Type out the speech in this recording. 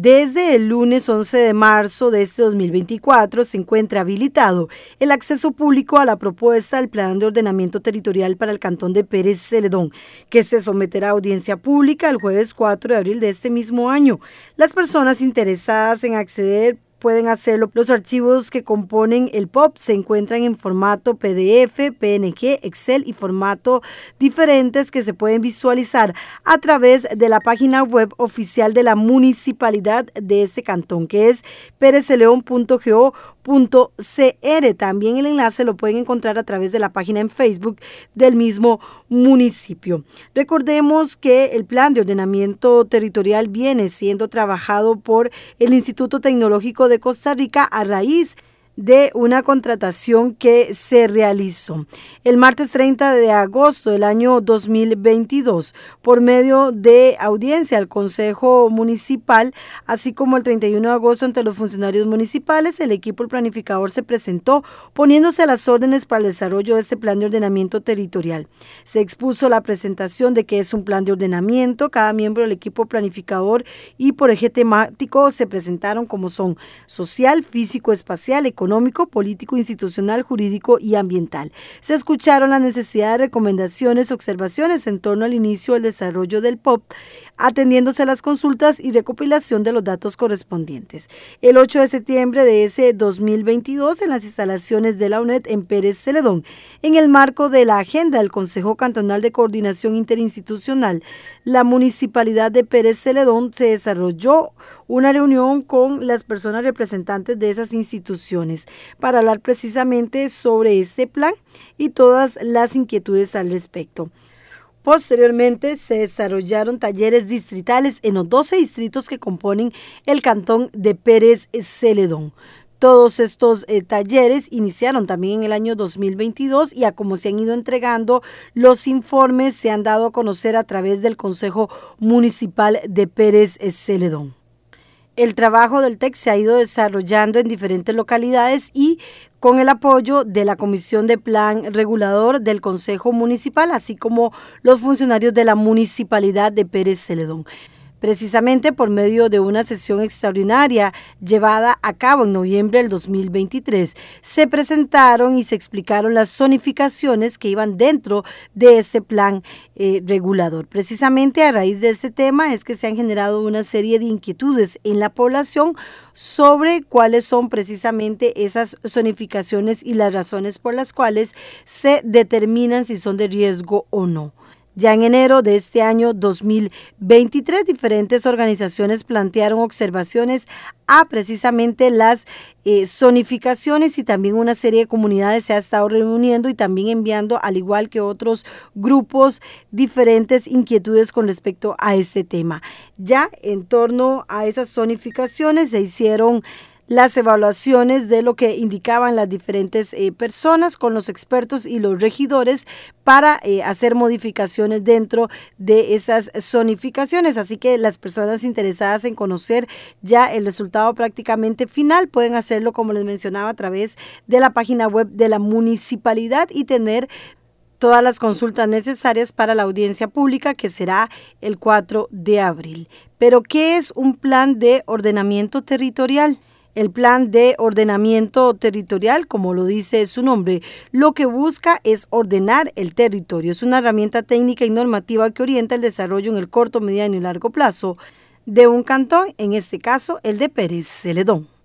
Desde el lunes 11 de marzo de este 2024 se encuentra habilitado el acceso público a la propuesta del Plan de Ordenamiento Territorial para el Cantón de Pérez Celedón, que se someterá a audiencia pública el jueves 4 de abril de este mismo año. Las personas interesadas en acceder pueden hacerlo. Los archivos que componen el POP se encuentran en formato PDF, PNG, Excel y formato diferentes que se pueden visualizar a través de la página web oficial de la municipalidad de este cantón, que es pereseleon.go también el enlace lo pueden encontrar a través de la página en Facebook del mismo municipio. Recordemos que el plan de ordenamiento territorial viene siendo trabajado por el Instituto Tecnológico de Costa Rica a raíz de de una contratación que se realizó el martes 30 de agosto del año 2022 por medio de audiencia al Consejo Municipal, así como el 31 de agosto ante los funcionarios municipales, el equipo planificador se presentó poniéndose a las órdenes para el desarrollo de este plan de ordenamiento territorial. Se expuso la presentación de que es un plan de ordenamiento, cada miembro del equipo planificador y por eje temático se presentaron como son social, físico, espacial, económico, económico, político, institucional, jurídico y ambiental. Se escucharon la necesidad de recomendaciones, observaciones en torno al inicio del desarrollo del POP atendiéndose a las consultas y recopilación de los datos correspondientes. El 8 de septiembre de ese 2022, en las instalaciones de la UNED en Pérez Celedón, en el marco de la agenda del Consejo Cantonal de Coordinación Interinstitucional, la Municipalidad de Pérez Celedón se desarrolló una reunión con las personas representantes de esas instituciones para hablar precisamente sobre este plan y todas las inquietudes al respecto. Posteriormente se desarrollaron talleres distritales en los 12 distritos que componen el cantón de Pérez Celedón. Todos estos eh, talleres iniciaron también en el año 2022 y a como se han ido entregando los informes se han dado a conocer a través del Consejo Municipal de Pérez Celedón el trabajo del TEC se ha ido desarrollando en diferentes localidades y con el apoyo de la Comisión de Plan Regulador del Consejo Municipal, así como los funcionarios de la Municipalidad de Pérez Celedón precisamente por medio de una sesión extraordinaria llevada a cabo en noviembre del 2023. Se presentaron y se explicaron las zonificaciones que iban dentro de ese plan eh, regulador. Precisamente a raíz de este tema es que se han generado una serie de inquietudes en la población sobre cuáles son precisamente esas zonificaciones y las razones por las cuales se determinan si son de riesgo o no. Ya en enero de este año 2023, diferentes organizaciones plantearon observaciones a precisamente las eh, zonificaciones y también una serie de comunidades se ha estado reuniendo y también enviando, al igual que otros grupos, diferentes inquietudes con respecto a este tema. Ya en torno a esas zonificaciones se hicieron las evaluaciones de lo que indicaban las diferentes eh, personas con los expertos y los regidores para eh, hacer modificaciones dentro de esas zonificaciones. Así que las personas interesadas en conocer ya el resultado prácticamente final pueden hacerlo, como les mencionaba, a través de la página web de la municipalidad y tener todas las consultas necesarias para la audiencia pública que será el 4 de abril. Pero, ¿qué es un plan de ordenamiento territorial? El plan de ordenamiento territorial, como lo dice su nombre, lo que busca es ordenar el territorio. Es una herramienta técnica y normativa que orienta el desarrollo en el corto, mediano y largo plazo de un cantón, en este caso el de Pérez Celedón.